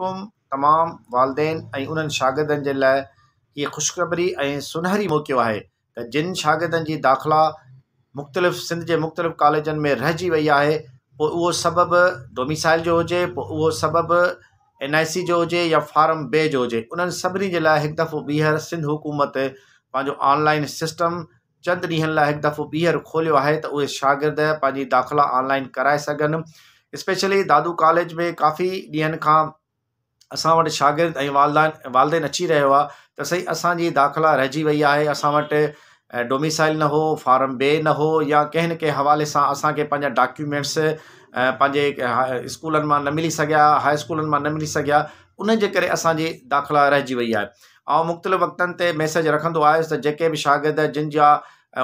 वालेकुम तमाम वालदेन ऐं उन्हनि शागिर्दनि जे लाइ ख़ुशख़बरी सुनहरी मौक़ो है जिन शागिर्दन की दाख़िला मुख़्तलिफ़ सिंध के मुख़्तलिफ़ कॉलेज में रह वई आहे पोइ उहो सबबु डोमिसाइल जो हो सबब उहो सबबु एन आई सी जो हुजे फारम बे जो हुजे उन्हनि सभिनी जे दफ़ो ॿीहर सिंध हुकूमत पंहिंजो ऑनलाइन सिस्टम चंद ॾींहंनि लाइ हिकु दफ़ो ॿीहर खोलियो आहे त उहे शागिर्द पंहिंजी दाख़िला ऑनलाइन कराए सघनि स्पेशली दादू कॉलेज में काफ़ी ॾींहंनि खां असां वटि शागिर्द वालदान वालदेन अची रो आहे सही असांजी दाख़िला रहिजी वई आहे असां डोमिसाइल न हो फारम बे न हो या कें कें कंहिं हवाले सां असांखे डॉक्यूमेंट्स पंहिंजे स्कूलनि मां न मिली सघिया हाई स्कूलनि मां न मिली सघिया उन जे दाख़िला रहिजी वई आहे ऐं मुख़्तलिफ़ वक़्तनि मैसेज रखंदो आयुसि त जेके शागिर्द जिन जा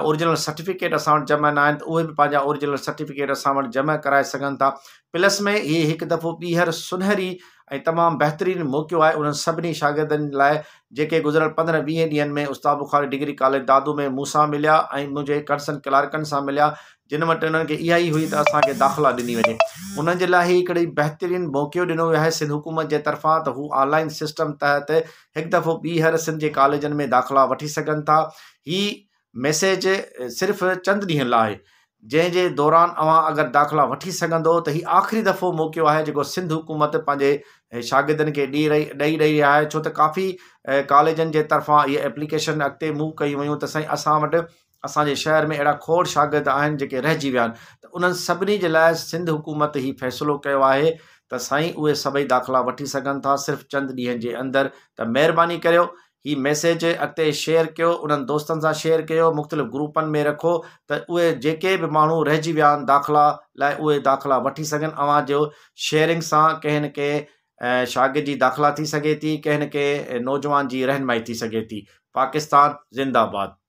ओरिजिनल सर्टिफिकेट असां वटि जमा न आहिनि त ओरिजिनल सर्टिफिकेट असां जमा कराए सघनि था प्लस में ये एक दफ़ो ॿीहर सुनहरी ऐं तमामु बहितरीनु मौक़ो है उन्हनि सभिनी शागिर्दनि लाइ जेके गुज़िरियल वीह ॾींहंनि में उस्ताद बुखारी डिग्री कॉलेज दादू में मूंसां मिलिया मुझे कर्सन क्लार्कन से मिलिया जिन वटि उन्हनि खे हुई त असांखे दाख़िला ॾिनी वञे उन्हनि जे मौक़ो दिनों वियो सिंध हुकूमत के तरफा तो ऑनलाइन सिस्टम तहत एक दफ़ो ॿीहर सिंध जे कॉलेजनि में दाख़िला वठी सघनि था हीउ मैसेज सिर्फ चंद ॾींहं लाइ जैसे दौरान अवां अगरि दाख़िला वी सघंदो त हीउ आख़िरी दफ़ो मौक़ो है जेको सिंध हुकूमत पंहिंजे शागिर्दनि खे ॾी रही ॾेई रही है छो तो काफ़ी कॉलेजन के तरफा ये एप्लीकेशन अगत मूव कई वयूं त साईं असां वटि असांजे शहर में अड़ा खोड़ शागिर्द आहिनि जेके रहिजी विया आहिनि त उन्हनि सभिनी जे लाइ सिंध हुकूमत ही फैसलो कयो आहे त साईं उहे दाख़िला वी सघनि था सिर्फ़ु चंद ॾींहंनि जे अंदरि त महिरबानी हीअ मैसेज अगत शेयर कयो उन्हनि दोस्तनि सां शेयर कर मुख़्तलिफ़ ग्रुपनि में रखो तो उहे जेके बि माण्हू रहिजी दाख़िला लाइ उहे दाख़िला वठी सघनि अव्हां शेयरिंग से कें न कंहिं शागिर्द जी दाख़िला थी सघे थी कंहिं न नौजवान की रहनुमाई थी सघे थी पाकिस्तान ज़िंदाबाद